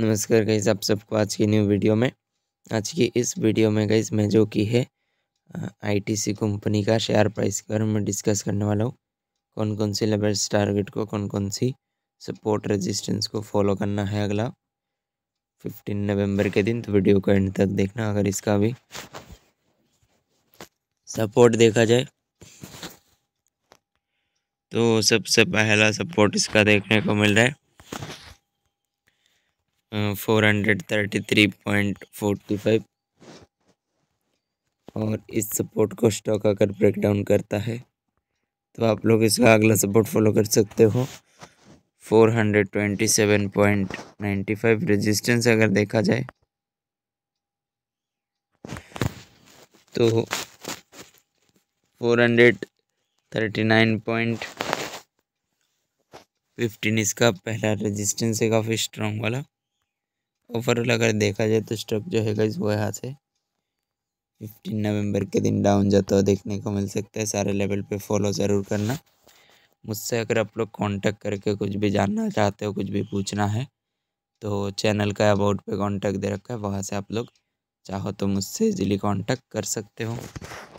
नमस्कार गईज आप सबको आज की न्यू वीडियो में आज की इस वीडियो में गईज मैं जो की है आईटीसी कंपनी का शेयर प्राइस के बारे में डिस्कस करने वाला हूँ कौन कौन सी लेवल्स टारगेट को कौन कौन सी सपोर्ट रेजिस्टेंस को फॉलो करना है अगला फिफ्टीन नवंबर के दिन तो वीडियो को एंड तक देखना अगर इसका भी सपोर्ट देखा जाए तो सबसे पहला सपोर्ट इसका देखने को मिल रहा है four hundred thirty three point forty five और इस सपोर्ट को स्टॉक आकर ब्रेक डाउन करता है तो आप लोग इसका अगला सपोर्ट फॉलो कर सकते हो four hundred twenty seven point ninety five resistance अगर देखा जाए तो four hundred thirty nine point fifteen इसका पहला रेजिस्टेंस है काफ़ी स्ट्रॉन्ग वाला ओवरऑल अगर देखा जाए तो स्टॉक जो है वो यहाँ से फिफ्टीन नवंबर के दिन डाउन जाता हुआ देखने को मिल सकता है सारे लेवल पे फॉलो ज़रूर करना मुझसे अगर आप लोग कांटेक्ट करके कुछ भी जानना चाहते हो कुछ भी पूछना है तो चैनल का अबाउट पे कांटेक्ट दे रखा है वहाँ से आप लोग चाहो तो मुझसे इजीली कांटेक्ट कर सकते हो